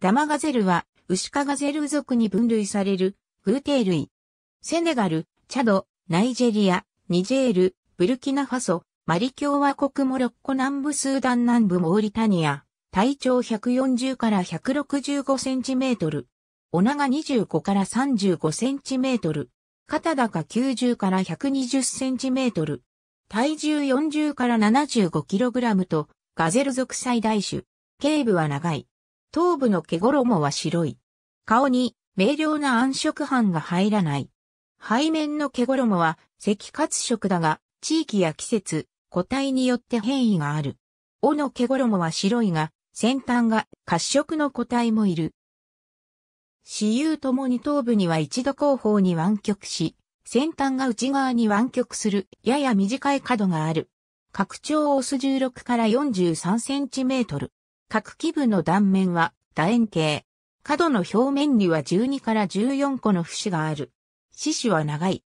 ダマガゼルは、ウシカガゼル族に分類される、偶蹄類。セネガル、チャド、ナイジェリア、ニジェール、ブルキナファソ、マリ共和国モロッコ南部スーダン南部モーリタニア、体長140から165センチメートル。お長25から35センチメートル。肩高90から120センチメートル。体重40から75キログラムと、ガゼル属最大種。頸部は長い。頭部の毛衣は白い。顔に明瞭な暗色斑が入らない。背面の毛衣は赤褐色だが、地域や季節、個体によって変異がある。尾の毛衣は白いが、先端が褐色の個体もいる。雌雄ともに頭部には一度後方に湾曲し、先端が内側に湾曲するやや短い角がある。拡張オス16から43センチメートル。各基部の断面は楕円形。角の表面には12から14個の節がある。四肢は長い。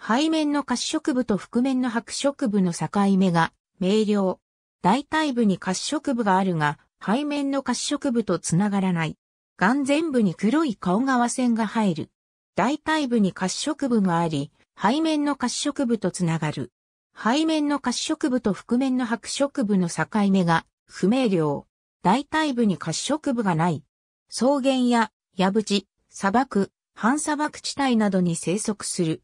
背面の褐色部と覆面の白色部の境目が明瞭。大体部に褐色部があるが、背面の褐色部とつながらない。眼前部に黒い顔側線が入る。大体部に褐色部があり、背面の褐色部とつながる。背面の褐色部と覆面の白色部の境目が不明瞭。大体部に褐色部がない。草原や、矢淵、砂漠、半砂漠地帯などに生息する。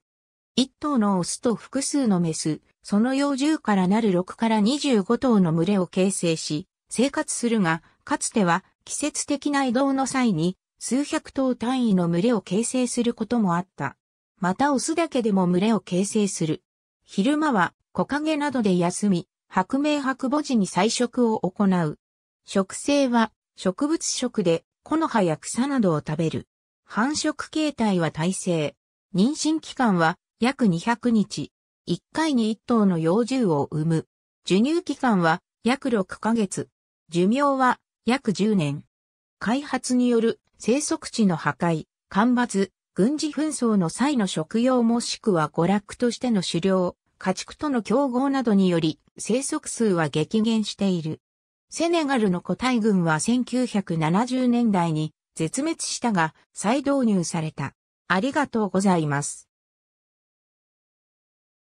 一頭のオスと複数のメス、その幼獣からなる6から25頭の群れを形成し、生活するが、かつては季節的な移動の際に、数百頭単位の群れを形成することもあった。またオスだけでも群れを形成する。昼間は木陰などで休み、白明白母時に採食を行う。食性は植物食で木の葉や草などを食べる。繁殖形態は耐性。妊娠期間は約200日。1回に1頭の幼獣を産む。授乳期間は約6ヶ月。寿命は約10年。開発による生息地の破壊、干ばつ、軍事紛争の際の食用もしくは娯楽としての狩猟、家畜との競合などにより生息数は激減している。セネガルの個体群は1970年代に絶滅したが再導入された。ありがとうございます。